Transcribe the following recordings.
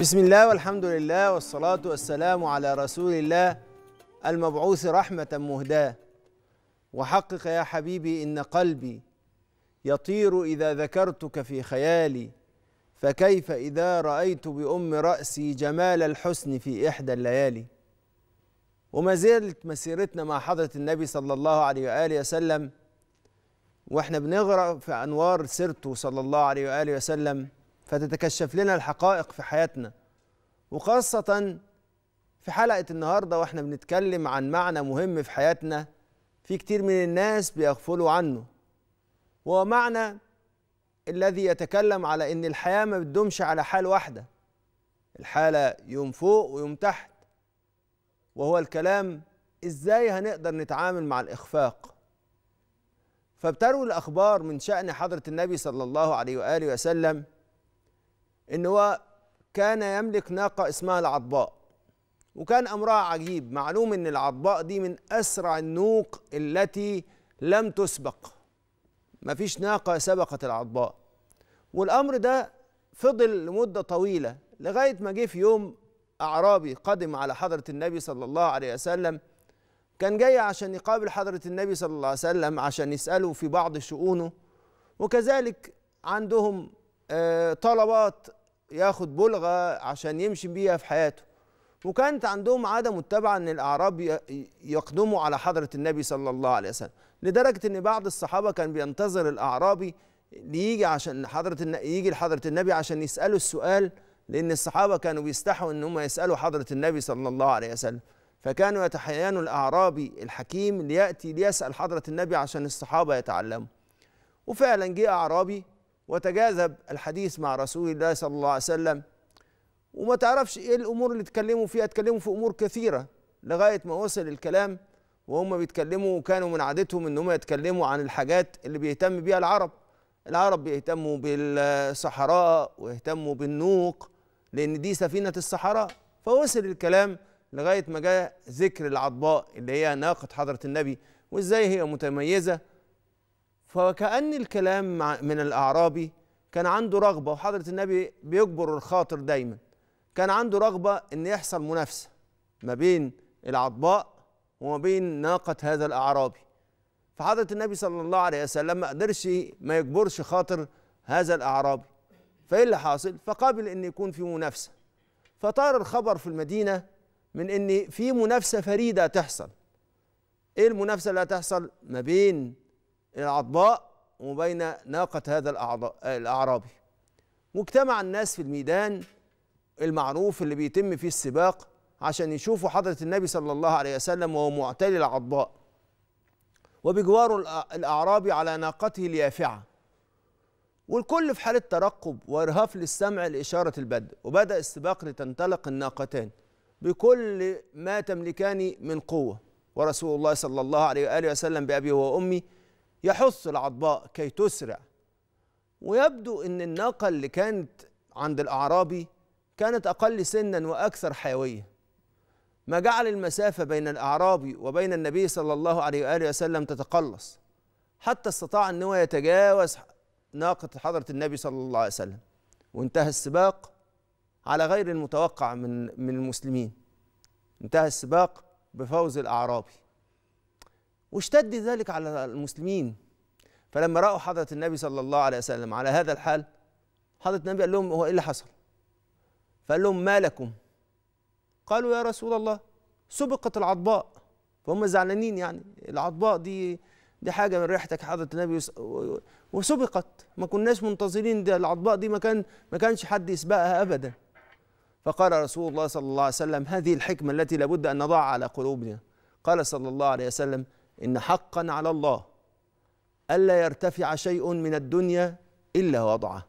بسم الله والحمد لله والصلاة والسلام على رسول الله المبعوث رحمة مهداة وحقق يا حبيبي إن قلبي يطير إذا ذكرتك في خيالي فكيف إذا رأيت بأم رأسي جمال الحسن في إحدى الليالي وما زالت مسيرتنا مع حضرة النبي صلى الله عليه وآله وسلم وإحنا بنغرق في أنوار سيرته صلى الله عليه وآله وسلم فتتكشف لنا الحقائق في حياتنا وخاصة في حلقة النهاردة واحنا بنتكلم عن معنى مهم في حياتنا في كتير من الناس بيغفلوا عنه وهو معنى الذي يتكلم على ان الحياة ما بتدومش على حال واحدة الحالة يوم فوق ويوم تحت وهو الكلام ازاي هنقدر نتعامل مع الاخفاق فبتروي الاخبار من شأن حضرة النبي صلى الله عليه واله وسلم ان هو كان يملك ناقه اسمها العضباء وكان امرها عجيب معلوم ان العضباء دي من اسرع النوق التي لم تسبق مفيش ناقه سبقت العضباء والامر ده فضل لمده طويله لغايه ما جه في يوم اعرابي قدم على حضره النبي صلى الله عليه وسلم كان جاي عشان يقابل حضره النبي صلى الله عليه وسلم عشان يساله في بعض شؤونه وكذلك عندهم آه، طلبات ياخد بلغه عشان يمشي بيها في حياته وكانت عندهم عاده متبعه ان الاعراب يقدموا على حضره النبي صلى الله عليه وسلم لدرجه ان بعض الصحابه كان بينتظر الاعرابي ليجي عشان حضره يجي لحضره النبي عشان يساله السؤال لان الصحابه كانوا بيستحوا ان هم يسالوا حضره النبي صلى الله عليه وسلم فكانوا يتحيانوا الاعرابي الحكيم لياتي ليسال حضره النبي عشان الصحابه يتعلموا وفعلا جه اعرابي وتجاذب الحديث مع رسول الله صلى الله عليه وسلم وما تعرفش ايه الامور اللي اتكلموا فيها اتكلموا في امور كثيره لغايه ما وصل الكلام وهم بيتكلموا وكانوا من عادتهم ان هم يتكلموا عن الحاجات اللي بيهتم بيها العرب العرب بيهتموا بالصحراء ويهتموا بالنوق لان دي سفينه الصحراء فوصل الكلام لغايه ما جاء ذكر العضباء اللي هي ناقه حضره النبي وازاي هي متميزه فكأن الكلام من الأعرابي كان عنده رغبة وحضرة النبي بيجبر الخاطر دايما كان عنده رغبة إن يحصل منافسة ما بين العطباء وما بين ناقة هذا الأعرابي فحضرة النبي صلى الله عليه وسلم ما قدرش ما يجبرش خاطر هذا الأعرابي فإيه اللي حاصل؟ فقابل إن يكون في منافسة فطار الخبر في المدينة من إن في منافسة فريدة تحصل إيه المنافسة اللي هتحصل ما بين العضباء وبين ناقة هذا الأعرابي واجتمع الناس في الميدان المعروف اللي بيتم فيه السباق عشان يشوفوا حضرة النبي صلى الله عليه وسلم وهو معتلي العضباء وبجواره الأعرابي على ناقته اليافعة والكل في حالة ترقب وإرهاف للسمع لإشارة البدء وبدأ السباق لتنطلق الناقتان بكل ما تملكان من قوة ورسول الله صلى الله عليه وآله وسلم بأبي وأمي يحث العضباء كي تسرع ويبدو أن الناقة اللي كانت عند الأعرابي كانت أقل سنا وأكثر حيوية ما جعل المسافة بين الأعرابي وبين النبي صلى الله عليه وآله وسلم تتقلص حتى استطاع ان هو يتجاوز ناقة حضرة النبي صلى الله عليه وسلم وانتهى السباق على غير المتوقع من من المسلمين انتهى السباق بفوز الأعرابي واشتد ذلك على المسلمين فلما رأوا حضرة النبي صلى الله عليه وسلم على هذا الحال حضرة النبي قال لهم هو إيه اللي حصل فقال لهم ما لكم قالوا يا رسول الله سبقت العضباء فهم زعلانين يعني العضباء دي دي حاجه من ريحتك حضره النبي وسبقت ما كناش منتظرين دي العضباء دي ما كان ما كانش حد يسبقها ابدا فقال رسول الله صلى الله عليه وسلم هذه الحكمه التي لابد ان نضعها على قلوبنا قال صلى الله عليه وسلم إن حقا على الله ألا يرتفع شيء من الدنيا إلا وضعه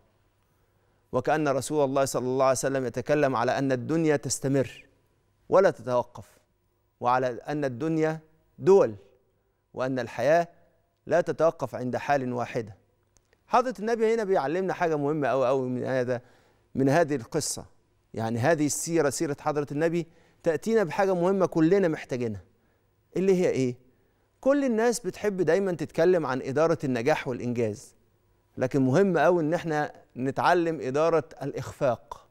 وكأن رسول الله صلى الله عليه وسلم يتكلم على أن الدنيا تستمر ولا تتوقف وعلى أن الدنيا دول وأن الحياة لا تتوقف عند حال واحدة حضرة النبي هنا بيعلمنا حاجة مهمة أوي أوي من هذا من هذه القصة يعني هذه السيرة سيرة حضرة النبي تأتينا بحاجة مهمة كلنا محتاجينها اللي هي إيه؟ كل الناس بتحب دايما تتكلم عن إدارة النجاح والإنجاز لكن مهم قوي إن احنا نتعلم إدارة الإخفاق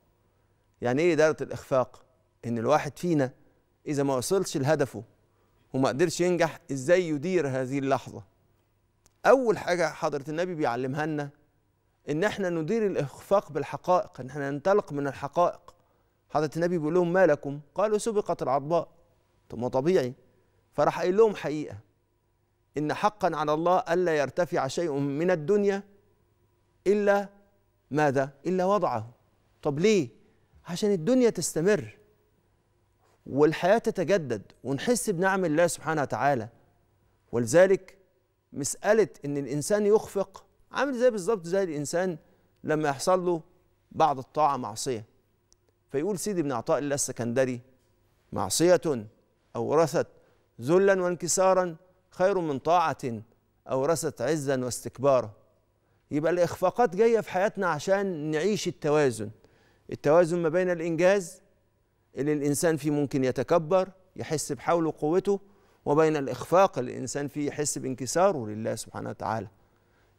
يعني إيه إدارة الإخفاق؟ إن الواحد فينا إذا ما وصلش لهدفه وما قدرش ينجح إزاي يدير هذه اللحظة أول حاجة حضرة النبي بيعلمها لنا إن احنا ندير الإخفاق بالحقائق إن احنا ننطلق من الحقائق حضرة النبي بيقول لهم ما لكم؟ قالوا سبقت العضباء طب ما طبيعي فراح قايل لهم حقيقة إن حقا على الله ألا يرتفع شيء من الدنيا إلا ماذا؟ إلا وضعه طب ليه؟ عشان الدنيا تستمر والحياة تتجدد ونحس بنعم الله سبحانه وتعالى ولذلك مسألة إن الإنسان يخفق عامل زي بالظبط زي الإنسان لما يحصل له بعض الطاعة معصية فيقول سيدي بن عطاء الله السكندري معصية أورثت ذلا وانكسارا خير من طاعة أورثت عزا واستكبارا يبقى الإخفاقات جاية في حياتنا عشان نعيش التوازن التوازن ما بين الإنجاز اللي الإنسان فيه ممكن يتكبر يحس بحوله وقوته وبين الإخفاق اللي الإنسان فيه يحس بانكساره لله سبحانه وتعالى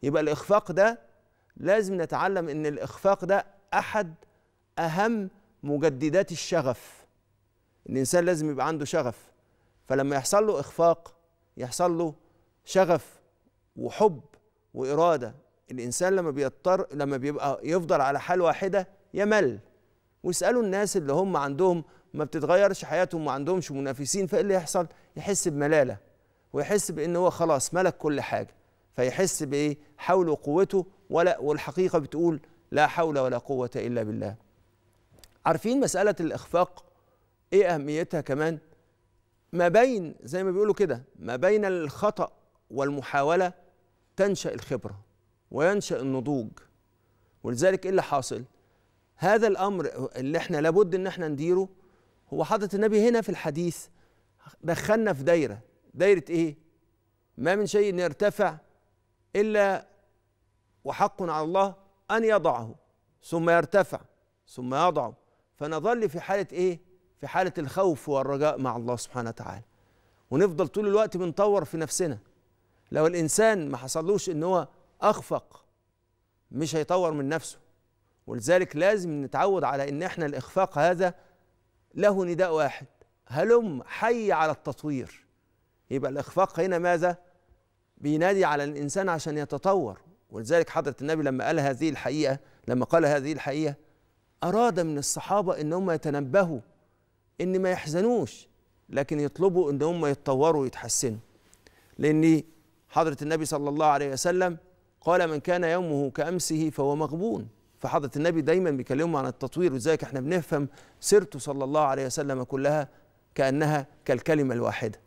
يبقى الإخفاق ده لازم نتعلم إن الإخفاق ده أحد أهم مجددات الشغف الإنسان لازم يبقى عنده شغف فلما يحصل له إخفاق يحصل له شغف وحب واراده الانسان لما بيضطر لما بيبقى يفضل على حال واحده يمل واسالوا الناس اللي هم عندهم ما بتتغيرش حياتهم وما عندهمش منافسين فايه اللي يحصل يحس بملاله ويحس بان هو خلاص ملك كل حاجه فيحس بايه حول قوته ولا والحقيقه بتقول لا حول ولا قوه الا بالله عارفين مساله الاخفاق ايه اهميتها كمان ما بين زي ما بيقولوا كده ما بين الخطأ والمحاولة تنشأ الخبرة وينشأ النضوج ولذلك ايه اللي حاصل؟ هذا الأمر اللي احنا لابد ان احنا نديره هو حضرة النبي هنا في الحديث دخلنا في دايرة دايرة ايه؟ ما من شيء يرتفع إلا وحق على الله أن يضعه ثم يرتفع ثم يضعه فنظل في حالة ايه؟ في حالة الخوف والرجاء مع الله سبحانه وتعالى ونفضل طول الوقت بنطور في نفسنا لو الإنسان ما حصلوش إن هو أخفق مش هيطور من نفسه ولذلك لازم نتعود على إن إحنا الإخفاق هذا له نداء واحد هلم حي على التطوير يبقى الإخفاق هنا ماذا؟ بينادي على الإنسان عشان يتطور ولذلك حضرة النبي لما قال هذه الحقيقة لما قال هذه الحقيقة أراد من الصحابة إن هم يتنبهوا ان ما يحزنوش لكن يطلبوا ان هم يتطوروا ويتحسنوا لان حضره النبي صلى الله عليه وسلم قال من كان يومه كامسه فهو مغبون فحضره النبي دايما بيكلمهم عن التطوير وازيك احنا بنفهم سيرته صلى الله عليه وسلم كلها كانها كالكلمه الواحده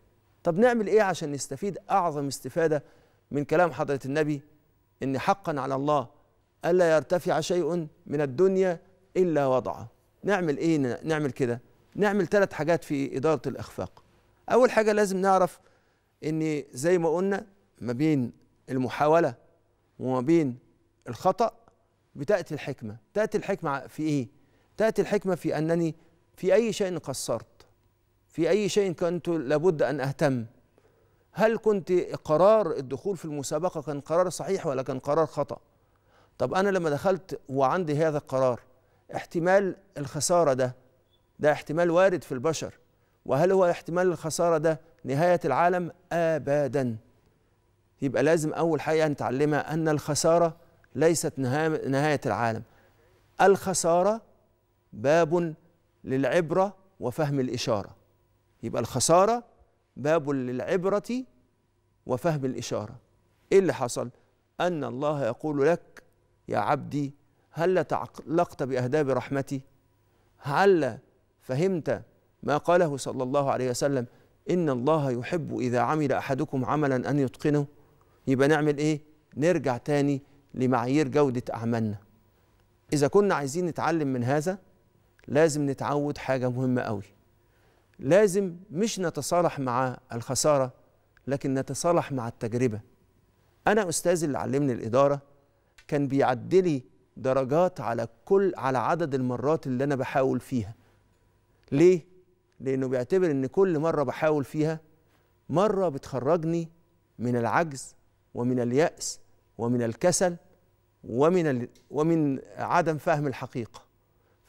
طب نعمل ايه عشان نستفيد اعظم استفاده من كلام حضره النبي ان حقا على الله الا يرتفع شيء من الدنيا الا وضعه نعمل ايه نعمل كده نعمل ثلاث حاجات في إدارة الإخفاق أول حاجة لازم نعرف إن زي ما قلنا ما بين المحاولة وما بين الخطأ بتأتي الحكمة تأتي الحكمة في إيه؟ تأتي الحكمة في أنني في أي شيء قصرت في أي شيء كنت لابد أن أهتم هل كنت قرار الدخول في المسابقة كان قرار صحيح ولا كان قرار خطأ طب أنا لما دخلت وعندي هذا القرار احتمال الخسارة ده ده احتمال وارد في البشر وهل هو احتمال الخسارة ده نهاية العالم أبدا يبقى لازم أول حاجة نتعلمها أن الخسارة ليست نهاية العالم الخسارة باب للعبرة وفهم الإشارة يبقى الخسارة باب للعبرة وفهم الإشارة إيه اللي حصل؟ أن الله يقول لك يا عبدي هل تعلقت بأهداب رحمتي؟ هل فهمت ما قاله صلى الله عليه وسلم إن الله يحب إذا عمل أحدكم عملا أن يتقنه يبقى نعمل إيه؟ نرجع تاني لمعايير جودة أعمالنا إذا كنا عايزين نتعلم من هذا لازم نتعود حاجة مهمة قوي لازم مش نتصالح مع الخسارة لكن نتصالح مع التجربة أنا أستاذي اللي علمني الإدارة كان بيعدلي درجات على كل على عدد المرات اللي أنا بحاول فيها ليه؟ لأنه بيعتبر إن كل مرة بحاول فيها مرة بتخرجني من العجز ومن اليأس ومن الكسل ومن ال... ومن عدم فهم الحقيقة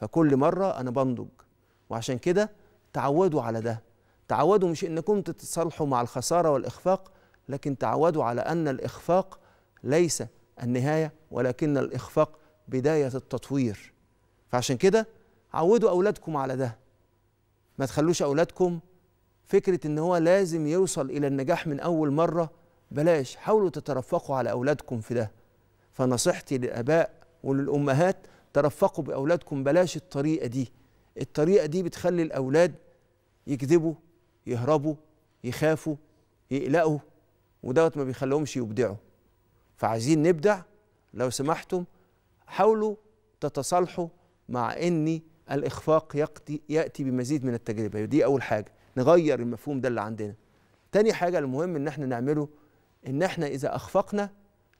فكل مرة أنا بنضج وعشان كده تعودوا على ده تعودوا مش إنكم تتصالحوا مع الخسارة والإخفاق لكن تعودوا على أن الإخفاق ليس النهاية ولكن الإخفاق بداية التطوير فعشان كده عودوا أولادكم على ده ما تخلوش اولادكم فكره ان هو لازم يوصل الى النجاح من اول مره بلاش حاولوا تترفقوا على اولادكم في ده فنصيحتي للاباء وللامهات ترفقوا باولادكم بلاش الطريقه دي الطريقه دي بتخلي الاولاد يكذبوا يهربوا يخافوا يقلقوا ودوت ما بيخليهمش يبدعوا فعايزين نبدع لو سمحتم حاولوا تتصالحوا مع اني الإخفاق يأتي, يأتي بمزيد من التجربة دي أول حاجة نغير المفهوم ده اللي عندنا تاني حاجة المهم إن احنا نعمله إن احنا إذا أخفقنا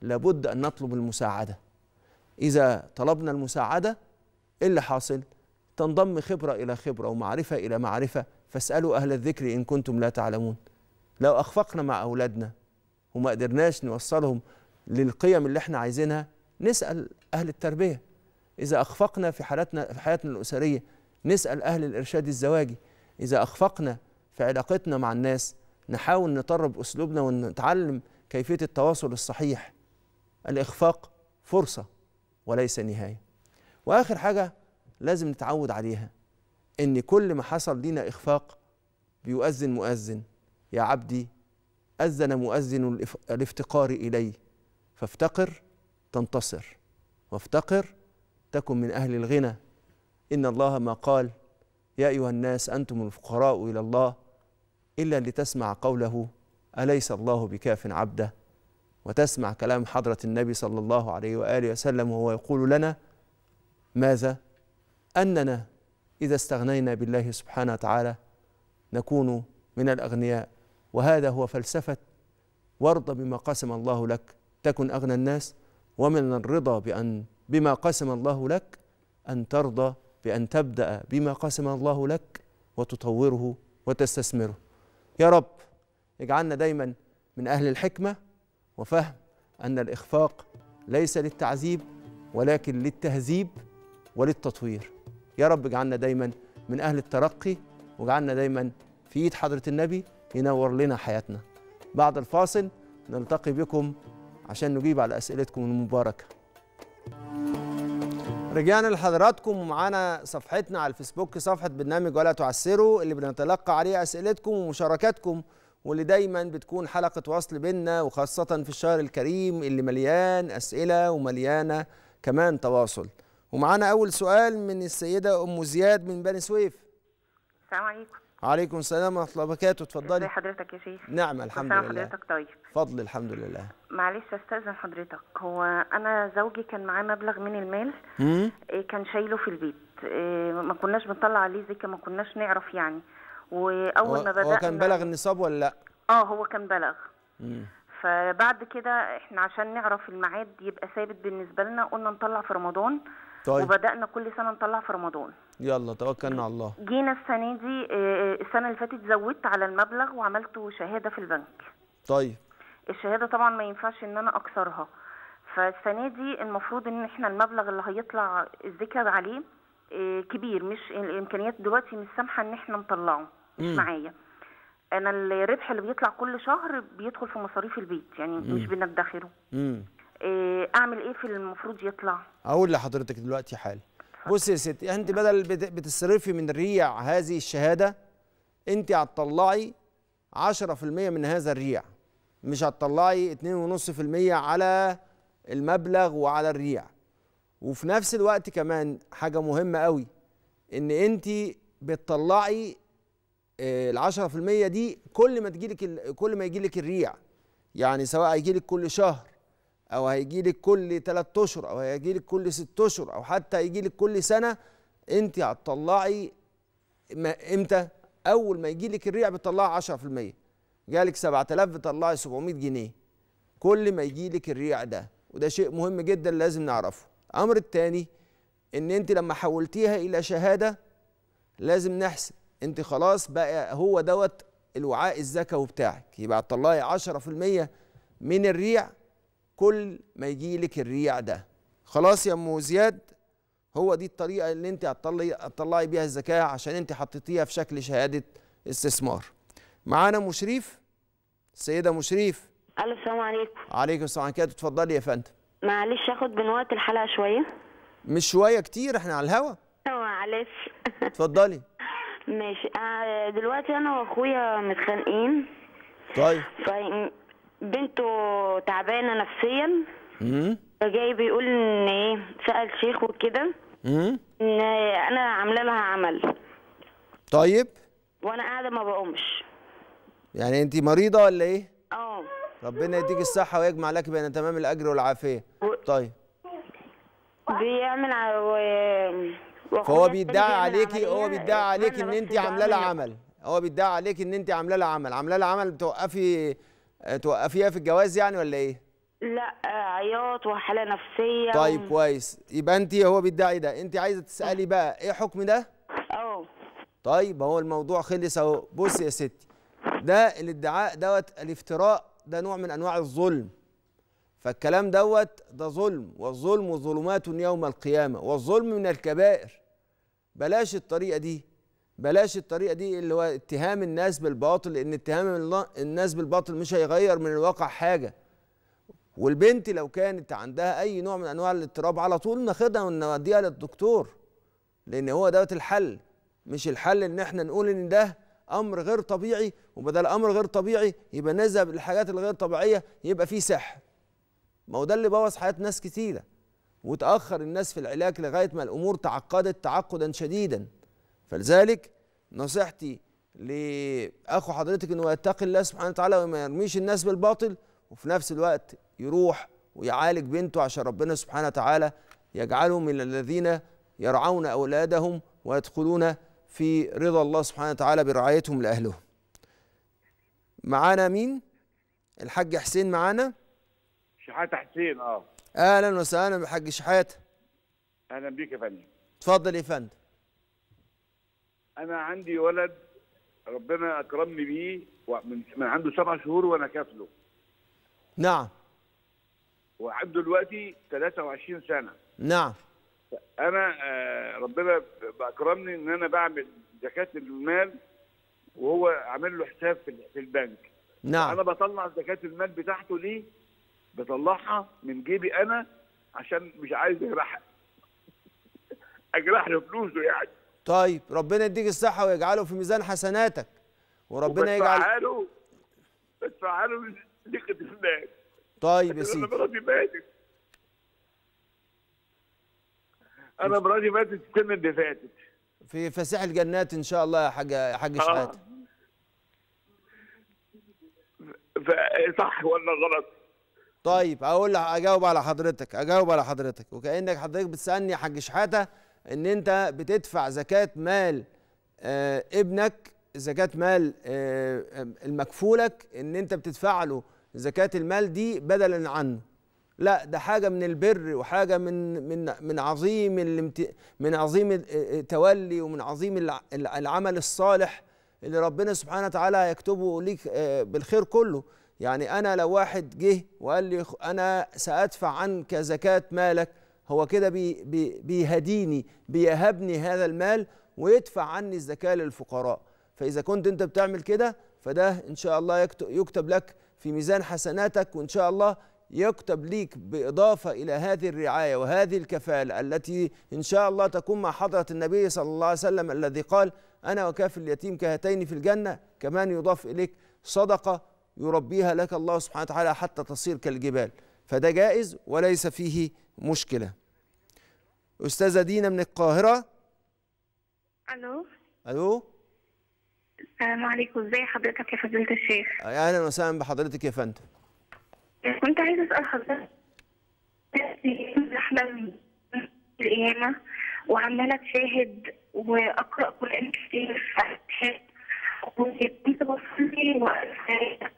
لابد أن نطلب المساعدة إذا طلبنا المساعدة إيه اللي حاصل؟ تنضم خبرة إلى خبرة ومعرفة إلى معرفة فاسألوا أهل الذكر إن كنتم لا تعلمون لو أخفقنا مع أولادنا وما قدرناش نوصلهم للقيم اللي احنا عايزينها نسأل أهل التربية إذا أخفقنا في حالتنا في حياتنا الأسرية نسأل أهل الإرشاد الزواجي إذا أخفقنا في علاقتنا مع الناس نحاول نطرب أسلوبنا ونتعلم كيفية التواصل الصحيح الإخفاق فرصة وليس نهاية وآخر حاجة لازم نتعود عليها إن كل ما حصل لينا إخفاق بيؤذن مؤذن يا عبدي أذن مؤذن الافتقار إلي فافتقر تنتصر وافتقر تكن من أهل الغنى إن الله ما قال يا أيها الناس أنتم الفقراء إلى الله إلا لتسمع قوله أليس الله بكاف عبده وتسمع كلام حضرة النبي صلى الله عليه وآله وسلم وهو يقول لنا ماذا؟ أننا إذا استغنينا بالله سبحانه وتعالى نكون من الأغنياء وهذا هو فلسفة وارض بما قسم الله لك تكن أغنى الناس ومن الرضا بأن بما قسم الله لك أن ترضى بأن تبدأ بما قسم الله لك وتطوره وتستثمره يا رب اجعلنا دايما من أهل الحكمة وفهم أن الإخفاق ليس للتعذيب ولكن للتهذيب وللتطوير يا رب اجعلنا دايما من أهل الترقي واجعلنا دايما في إيد حضرة النبي ينور لنا حياتنا بعد الفاصل نلتقي بكم عشان نجيب على أسئلتكم المباركة رجعنا لحضراتكم ومعانا صفحتنا على الفيسبوك صفحة برنامج ولا تعسروا اللي بنتلقى عليها أسئلتكم ومشاركاتكم واللي دايما بتكون حلقة وصل بيننا وخاصة في الشهر الكريم اللي مليان أسئلة ومليانة كمان تواصل ومعانا أول سؤال من السيدة أم زياد من بني سويف السلام عليكم وعليكم السلام ورحمه الله وبركاته اتفضلي ازي حضرتك يا شيخ نعم الحمد لله حضرتك طيب فضل الحمد لله معلش استاذن حضرتك هو انا زوجي كان معاه مبلغ من المال إيه كان شايله في البيت إيه، ما كناش بنطلع عليه زي ما كناش نعرف يعني واول ما بدانا هو كان بلغ النصاب ولا لا اه هو كان بلغ مم. فبعد كده احنا عشان نعرف الميعاد يبقى ثابت بالنسبه لنا قلنا نطلع في رمضان طيب. وبدانا كل سنه نطلع في رمضان يلا توكلنا على الله جينا السنه دي آه، آه، السنه اللي فاتت زودت على المبلغ وعملت شهاده في البنك طيب الشهاده طبعا ما ينفعش ان انا اكسرها فالسنه دي المفروض ان احنا المبلغ اللي هيطلع الذكر عليه آه، كبير مش الامكانيات دلوقتي مش سامحه ان احنا نطلعه مش معايا انا الربح اللي بيطلع كل شهر بيدخل في مصاريف البيت يعني مم. مش بندخره امم اعمل ايه في المفروض يطلع اقول لحضرتك دلوقتي حال بصي يا ستي انت بدل بتصرفي من ريع هذه الشهاده انت هتطلعي 10% من هذا الريع مش هتطلعي 2.5% على المبلغ وعلى الريع وفي نفس الوقت كمان حاجه مهمه قوي ان انت بتطلعي آه، ال 10% دي كل ما تجيلك كل ما يجيلك الريع يعني سواء هيجيلك كل شهر او هيجي لك كل 3 اشهر او هيجي لك كل 6 اشهر او حتى هيجي لك كل سنه انت هتطلعي امتى اول ما يجي لك الريع بتطلعي 10% جالك 7000 بتطلعي 700 جنيه كل ما يجي لك الريع ده وده شيء مهم جدا لازم نعرفه الامر الثاني ان انت لما حولتيها الى شهاده لازم نحسب انت خلاص بقى هو دوت الوعاء الزكوي بتاعك يبقى هتطلعي 10% من الريع كل ما يجي لك الريع ده خلاص يا ام زياد هو دي الطريقه اللي انت هتطلعي هتطلعي بيها الزكاه عشان انت حطيتيها في شكل شهاده استثمار معانا مشريف السيده مشريف الو السلام عليكم عليكم السلام عليكم اتفضلي يا فندم معلش اخد من وقت الحلقه شويه مش شويه كتير احنا على الهوا معلش اتفضلي ماشي آه، دلوقتي انا واخويا متخانقين طيب, طيب. بنته تعبانه نفسيا فجاي بيقول ان ايه سال شيخ وكده ان انا عامله لها عمل طيب وانا قاعده ما بقومش يعني انت مريضه ولا ايه اه ربنا يديك الصحه ويجمع لك بين تمام الاجر والعافيه و... طيب بيعمل و... فهو بيدعي عليكي هو بيدعي عليكي ان انت عامله لها عمل هو بيدعي عليكي ان انت عامله لها عمل عامله لها عمل بتوقفي آه، توقفيها في الجواز يعني ولا ايه؟ لا آه، عياط وحاله نفسيه طيب و... كويس يبقى انت هو بيدعي ده انت عايزه تسالي بقى ايه حكم ده؟ اه طيب هو الموضوع خلص اهو بصي يا ستي ده الادعاء دوت الافتراء ده نوع من انواع الظلم فالكلام دوت ده ظلم والظلم ظلمات يوم القيامه والظلم من الكبائر بلاش الطريقه دي بلاش الطريقه دي اللي هو اتهام الناس بالباطل لان اتهام الناس بالباطل مش هيغير من الواقع حاجه والبنت لو كانت عندها اي نوع من انواع الاضطراب على طول ناخدها ونوديها للدكتور لان هو دوت الحل مش الحل ان احنا نقول ان ده امر غير طبيعي وبدل امر غير طبيعي يبقى نذهب للحاجات الغير طبيعيه يبقى فيه سحر ما هو ده اللي بوظ حياه ناس كتيره وتاخر الناس في العلاج لغايه ما الامور تعقدت تعقدا شديدا فلذلك نصيحتي لاخو حضرتك انه يتقي الله سبحانه وتعالى وما يرميش الناس بالباطل وفي نفس الوقت يروح ويعالج بنته عشان ربنا سبحانه وتعالى يجعله من الذين يرعون اولادهم ويدخلون في رضا الله سبحانه وتعالى برعايتهم لاهلهم. معانا مين؟ الحاج حسين معانا؟ شحاته حسين اه اهلا وسهلا بالحاج شحاته اهلا بيك يا فندم اتفضل يا فندم انا عندي ولد ربنا اكرمني بيه من عنده سبع شهور وانا كافله نعم وعنده دلوقتي 23 سنه نعم انا آه، ربنا اكرمني ان انا بعمل زكاه المال وهو عامل له حساب في البنك نعم انا بطلع زكاه المال بتاعته ليه بطلعها من جيبي انا عشان مش عايز اجرحها اجرح له فلوسه يعني طيب ربنا يديك الصحه ويجعله في ميزان حسناتك وربنا يجعل بتفعله بتفعله ليك المال طيب يا سيدي انا مراتي ماتت انا مراتي ماتت السنه اللي فاتت في فسيح الجنات ان شاء الله يا حاج يا حاج شحاته آه. صح ولا غلط طيب اقول اجاوب على حضرتك اجاوب على حضرتك وكانك حضرتك بتسالني يا حاج شحاته ان انت بتدفع زكاه مال آه، ابنك زكاه مال آه، آه، المكفولك ان انت بتدفع له زكاه المال دي بدلا عنه لا ده حاجه من البر وحاجه من من من عظيم من عظيم التولي ومن عظيم العمل الصالح اللي ربنا سبحانه وتعالى يكتبه ليك بالخير كله يعني انا لو واحد جه وقال لي انا سادفع عنك زكاه مالك هو كده بي بي بيهديني بيهبني هذا المال ويدفع عني الزكاة للفقراء فإذا كنت أنت بتعمل كده فده إن شاء الله يكتب لك في ميزان حسناتك وإن شاء الله يكتب ليك بإضافة إلى هذه الرعاية وهذه الكفالة التي إن شاء الله تكون مع حضرة النبي صلى الله عليه وسلم الذي قال أنا وكافل اليتيم كهتين في الجنة كمان يضاف إليك صدقة يربيها لك الله سبحانه وتعالى حتى تصير كالجبال فده جائز وليس فيه مشكلة أستاذة دينا من القاهرة ألو ألو السلام عليكم ازي حضرتك يا فضيلة الشيخ أهلا وسهلا بحضرتك يا فندم إيه، كنت عايزة أسأل حضرتك أحلم القيامة وعمالة تشاهد وأقرأ قرآن كتير وكنت بصلي وأسأل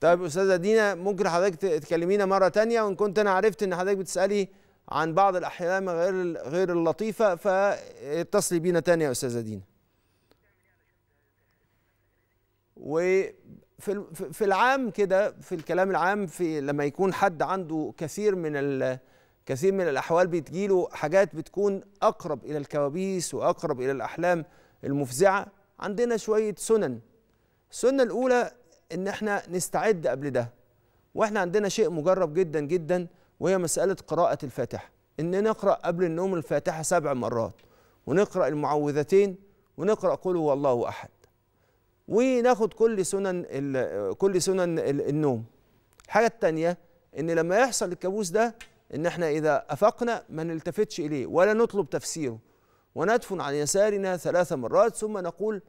طيب استاذه دينا ممكن حضرتك تكلمينا مره تانية وان كنت انا عرفت ان حضرتك بتسالي عن بعض الاحلام غير غير اللطيفه فاتصلي بينا تانية يا استاذه دينا وفي في العام كده في الكلام العام في لما يكون حد عنده كثير من كثير من الاحوال بتجيله حاجات بتكون اقرب الى الكوابيس واقرب الى الاحلام المفزعه عندنا شويه سنن السنه الاولى ان احنا نستعد قبل ده واحنا عندنا شيء مجرب جدا جدا وهي مساله قراءه الفاتحه ان نقرا قبل النوم الفاتحه سبع مرات ونقرا المعوذتين ونقرا قل هو الله احد وناخد كل سنن كل سنن النوم الحاجه الثانيه ان لما يحصل الكابوس ده ان احنا اذا افقنا ما نلتفتش اليه ولا نطلب تفسيره وندفن عن يسارنا ثلاث مرات ثم نقول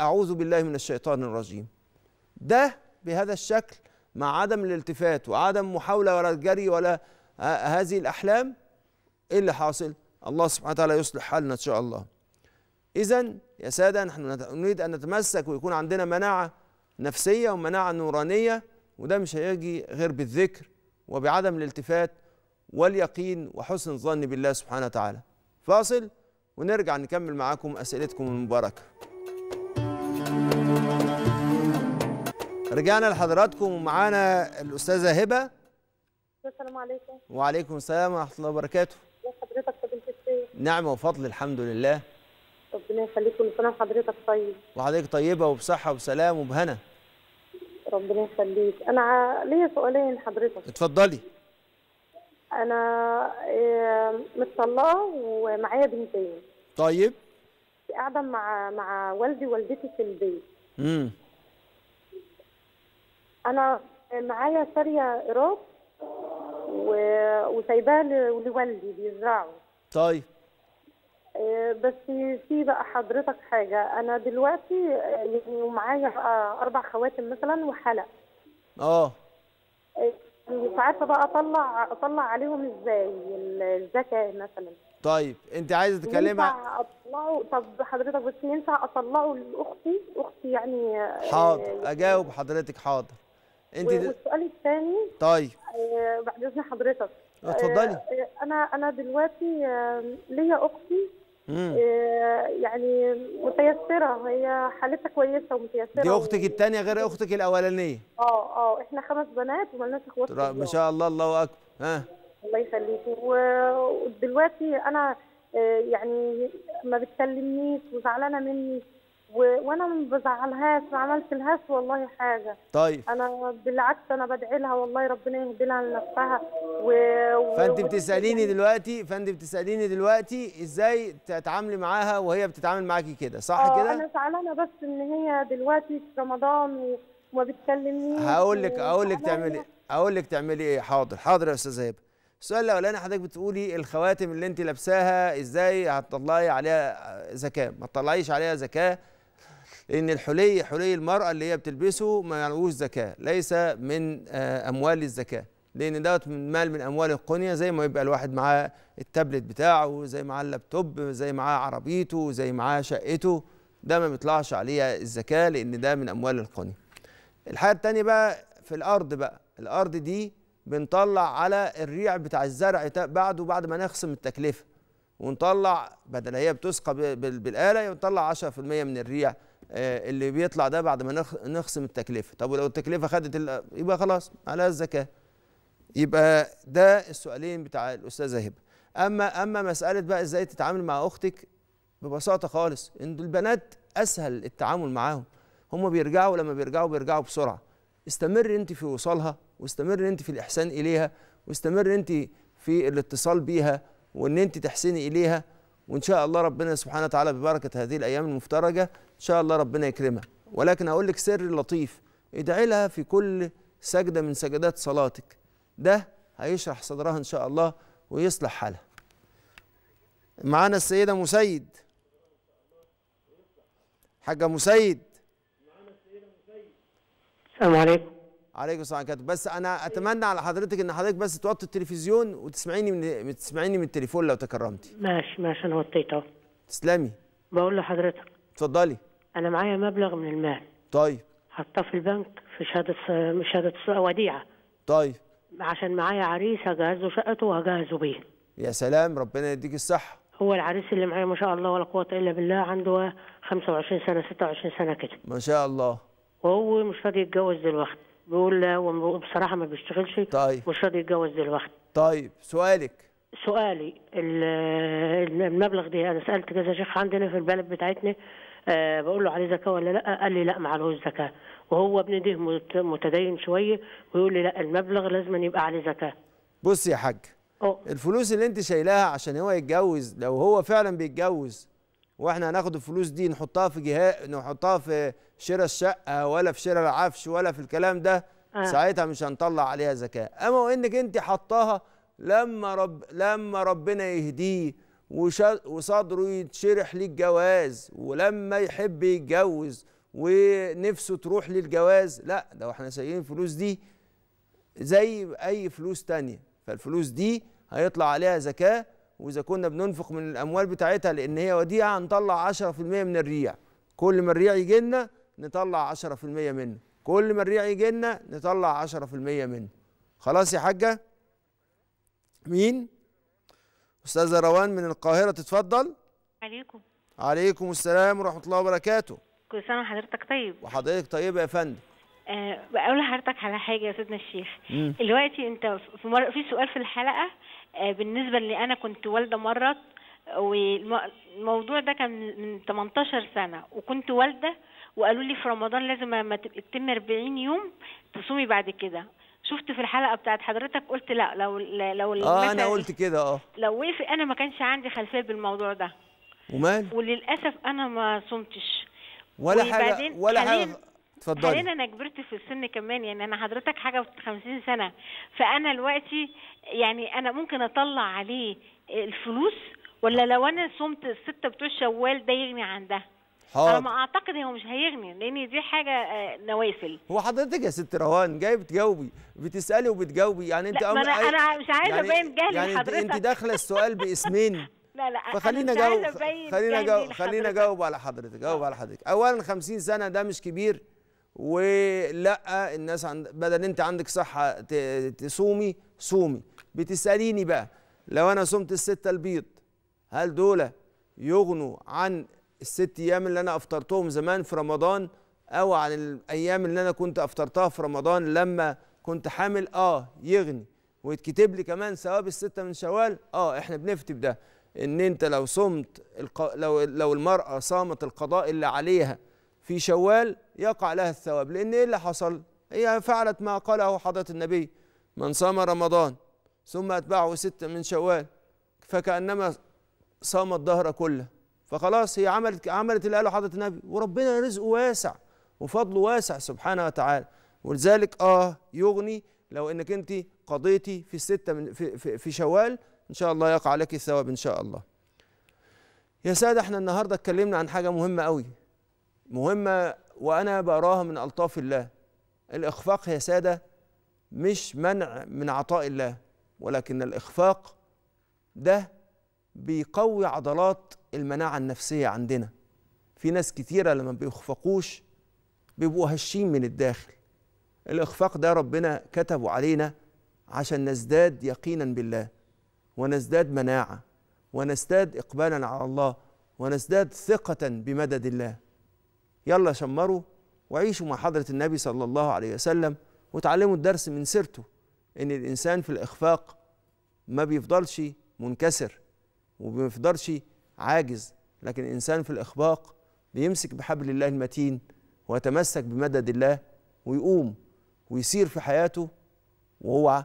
أعوذ بالله من الشيطان الرجيم ده بهذا الشكل مع عدم الالتفات وعدم محاولة ولا الجري ولا هذه الأحلام إيه اللي حاصل؟ الله سبحانه وتعالى يصلح حالنا إن شاء الله إذا يا سادة نحن نريد أن نتمسك ويكون عندنا مناعة نفسية ومناعة نورانية وده مش هيجي غير بالذكر وبعدم الالتفات واليقين وحسن الظن بالله سبحانه وتعالى فاصل ونرجع نكمل معاكم أسئلتكم المباركة رجعنا لحضراتكم ومعانا الاستاذه هبه السلام عليكم وعليكم السلام ورحمه الله وبركاته حضرتك فضيله الشيخ نعمه وفضل الحمد لله ربنا يخليك كل سنه وحضرتك طيب وحضرتك طيبه وبصحه وسلام وبهنا ربنا يخليك انا ليا سؤالين حضرتك اتفضلي انا متطلقه ومعايا بنتين طيب قاعده مع مع والدي ووالدتي في البيت امم انا معايا شاريه ايراد و... وسايباه لوالدي بيزرعوا طيب آه، بس في بقى حضرتك حاجه انا دلوقتي آه، يعني ومعايا اربع خواتم مثلا وحلق آه. اه مش عارفه بقى اطلع اطلع عليهم ازاي الزكاه مثلا طيب انت عايزه تكلمها ينفع اطلعه طب حضرتك بس ينفع اطلعه لاختي اختي يعني حاضر يعني اجاوب حضرتك حاضر انت والسؤال الثاني طيب آه، بعد اذن حضرتك آه، اتفضلي آه، انا انا دلوقتي ليا اختي يعني متيسره هي حالتها كويسه ومتيسره دي اختك الثانيه غير اختك الاولانيه اه اه احنا خمس بنات ومالناش اخوات ما شاء الله الله اكبر ها الله يخليكي ودلوقتي انا يعني ما بتكلمنيش وزعلانه مني و... وانا ما بزعلهاش ما عملت لهاش والله حاجه طيب انا بالعكس انا بدعي لها والله ربنا يهدي لها لنفسها و... و... فانت بتساليني يعني دلوقتي فانت بتساليني دلوقتي ازاي تتعاملي معاها وهي بتتعامل معاكي كده صح آه، كده انا زعلانه بس ان هي دلوقتي في رمضان و... وما بتكلمنيش هقول لك هقول لك تعملي هقول لك تعملي ايه حاضر حاضر يا استاذه هبه السؤال الاولاني حضرتك بتقولي الخواتم اللي انت لابساها ازاي هتطلعي عليها زكاه ما تطلعيش عليها زكاه لأن الحلي حلي المرأة اللي هي بتلبسه ما يعنيهوش زكاة ليس من آه، أموال الزكاة لأن دوت من مال من أموال القنية زي ما يبقى الواحد معاه التابلت بتاعه زي معاه اللابتوب زي معاه عربيته زي معاه شقته ده ما بيطلعش عليها الزكاة لأن ده من أموال القنية الحاجة التانية بقى في الأرض بقى الأرض دي بنطلع على الريع بتاع الزرع بعده بعد ما نخصم التكلفة ونطلع بدل هي بتسقى بالآلة بنطلع 10% من الريع آه، اللي بيطلع ده بعد ما نخصم التكلفه طب ولو التكلفه خدت يبقى خلاص على الزكاه يبقى ده السؤالين بتاع الاستاذه هبه اما اما مساله بقى ازاي تتعامل مع اختك ببساطه خالص ان البنات اسهل التعامل معاهم هم بيرجعوا لما بيرجعوا بيرجعوا بسرعه استمر انت في وصالها واستمر انت في الاحسان اليها واستمر انت في الاتصال بيها وان انت تحسني اليها وان شاء الله ربنا سبحانه وتعالى ببركه هذه الايام المفترجه ان شاء الله ربنا يكرمها ولكن هقول لك سر لطيف ادعي لها في كل سجده من سجدات صلاتك ده هيشرح صدرها ان شاء الله ويصلح حالها معانا السيده مسيد حاجه مسيد السلام عليكم عليكم السلام ورحمه بس انا اتمنى على حضرتك ان حضرتك بس توطي التلفزيون وتسمعيني من تسمعيني من التليفون لو تكرمتي ماشي ماشي انا وطيته تسلمي بقول لحضرتك اتفضلي انا معايا مبلغ من المال طيب حطاه في البنك في شهاده شهاده وديعه طيب عشان معايا عريس هجهز له شقته وهجهزه بيه يا سلام ربنا يديك الصحه هو العريس اللي معايا ما شاء الله ولا قوه الا بالله عنده 25 سنه 26 سنه كده ما شاء الله وهو مش راضي يتجوز دلوقتي بيقول لا وبصراحه ما بيشتغلش طيب مش راضي يتجوز دلوقتي طيب سؤالك سؤالي المبلغ ده انا سالت كذا شيخ عندنا في البلد بتاعتنا آه، بقول له عليه زكاه ولا لا قال لي لا ما عليهوش زكاه وهو ابن ده متدين شويه ويقول لي لا المبلغ لازم يبقى عليه زكاه بص يا حاج الفلوس اللي انت شايلاها عشان هو يتجوز لو هو فعلا بيتجوز واحنا هناخد الفلوس دي نحطها في جهاز نحطها في شراء الشقه ولا في شراء العفش ولا في الكلام ده آه. ساعتها مش هنطلع عليها زكاه اما وانك انت حطاها لما رب لما ربنا يهديه وصدره يتشرح للجواز ولما يحب يتجوز ونفسه تروح للجواز لا لو احنا سايبين الفلوس دي زي اي فلوس تانية فالفلوس دي هيطلع عليها زكاة واذا كنا بننفق من الاموال بتاعتها لان هي وديعة هنطلع 10% من الريع كل ما الريع يجي لنا نطلع 10% منه كل ما الريع يجي لنا نطلع 10% منه خلاص يا حاجة مين استاذه روان من القاهره تتفضل عليكم عليكم السلام ورحمه الله وبركاته كل سنه طيب. وحضرتك طيب وحضرتك طيبه يا فندم أه بقول لحضرتك على حاجه يا سيدنا الشيخ دلوقتي انت في مر... في سؤال في الحلقه أه بالنسبه لي انا كنت والده مرض والموضوع ده كان من 18 سنه وكنت والده وقالوا لي في رمضان لازم لما تبقي تتم 40 يوم تصومي بعد كده شفت في الحلقه بتاعت حضرتك قلت لا لو لو اه انا قلت كده اه لو وقف انا ما كانش عندي خلفيه بالموضوع ده ومال وللاسف انا ما صمتش ولا حاجه ولا حاجه اتفضلي انا كبرت في السن كمان يعني انا حضرتك حاجه 50 سنه فانا دلوقتي يعني انا ممكن اطلع عليه الفلوس ولا لو انا صمت الستة بتوع الشوال ده يغني عن ده حاضر. انا ما اعتقد هو مش هيغني لان دي حاجه آه، نوافل هو حضرتك يا ست روان جايه بتجاوبي بتسالي وبتجاوبي يعني انت لا أم... انا انا مش عايزه يعني ابين جهلي يعني حضرتك انت داخله السؤال باسمين لا لا فخلينا جاوب خلينا جاوب خلينا جاوب على حضرتك جاوب على حضرتك اولا 50 سنه ده مش كبير ولا الناس عند بدل انت عندك صحه تصومي صومي بتساليني بقى لو انا صمت السته البيض هل دول يغنوا عن الست ايام اللي انا افطرتهم زمان في رمضان او عن الايام اللي انا كنت افطرتها في رمضان لما كنت حامل اه يغني ويتكتب لي كمان ثواب الستة من شوال اه احنا بنفتي بده ان انت لو صمت الق... لو لو المرأة صامت القضاء اللي عليها في شوال يقع لها الثواب لان ايه اللي حصل هي فعلت ما قاله حضرة النبي من صام رمضان ثم أتبعه ستة من شوال فكأنما صام الدهر كله فخلاص هي عملت عملت اللي قاله حضره النبي وربنا رزقه واسع وفضله واسع سبحانه وتعالى ولذلك اه يغني لو انك انت قضيتي في السته من في, في, في شوال ان شاء الله يقع لك الثواب ان شاء الله يا ساده احنا النهارده اتكلمنا عن حاجه مهمه قوي مهمه وانا براها من الطاف الله الاخفاق يا ساده مش منع من عطاء الله ولكن الاخفاق ده بيقوي عضلات المناعة النفسية عندنا في ناس كتيرة لما بيخفقوش بيبقوا هشين من الداخل الإخفاق ده ربنا كتبه علينا عشان نزداد يقينا بالله ونزداد مناعة ونزداد إقبالا على الله ونزداد ثقة بمدد الله يلا شمروا وعيشوا مع حضرة النبي صلى الله عليه وسلم وتعلموا الدرس من سيرته إن الإنسان في الإخفاق ما بيفضلش منكسر وما بيفضلش عاجز لكن الإنسان في الإخباق بيمسك بحبل الله المتين ويتمسك بمدد الله ويقوم ويسير في حياته وهو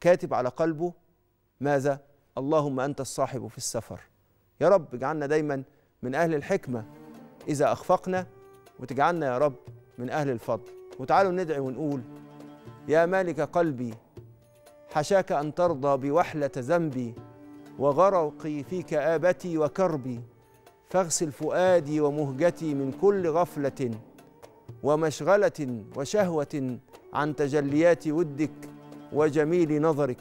كاتب على قلبه ماذا؟ اللهم أنت الصاحب في السفر يا رب اجعلنا دايما من أهل الحكمة إذا أخفقنا وتجعلنا يا رب من أهل الفضل وتعالوا ندعي ونقول يا مالك قلبي حشاك أن ترضى بوحلة ذنبي وغرقي في كآبتي وكربي فاغسل فؤادي ومهجتي من كل غفلة ومشغلة وشهوة عن تجليات ودك وجميل نظرك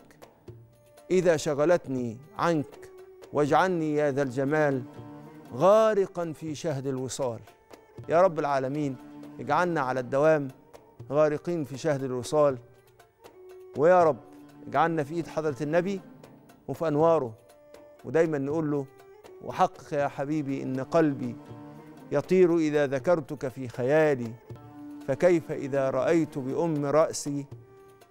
إذا شغلتني عنك واجعلني يا ذا الجمال غارقا في شهد الوصال يا رب العالمين اجعلنا على الدوام غارقين في شهد الوصال ويا رب اجعلنا في ايد حضره النبي وفي انواره ودايما نقول له وحقق يا حبيبي إن قلبي يطير إذا ذكرتك في خيالي فكيف إذا رأيت بأم رأسي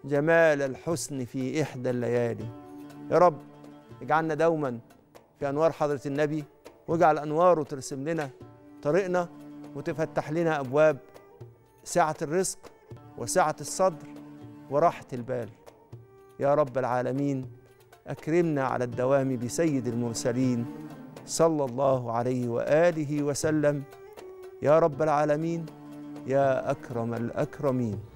جمال الحسن في إحدى الليالي يا رب اجعلنا دوما في أنوار حضرة النبي واجعل أنواره ترسم لنا طريقنا وتفتح لنا أبواب سعة الرزق وسعة الصدر وراحة البال يا رب العالمين أكرمنا على الدوام بسيد المرسلين صلى الله عليه وآله وسلم يا رب العالمين يا أكرم الأكرمين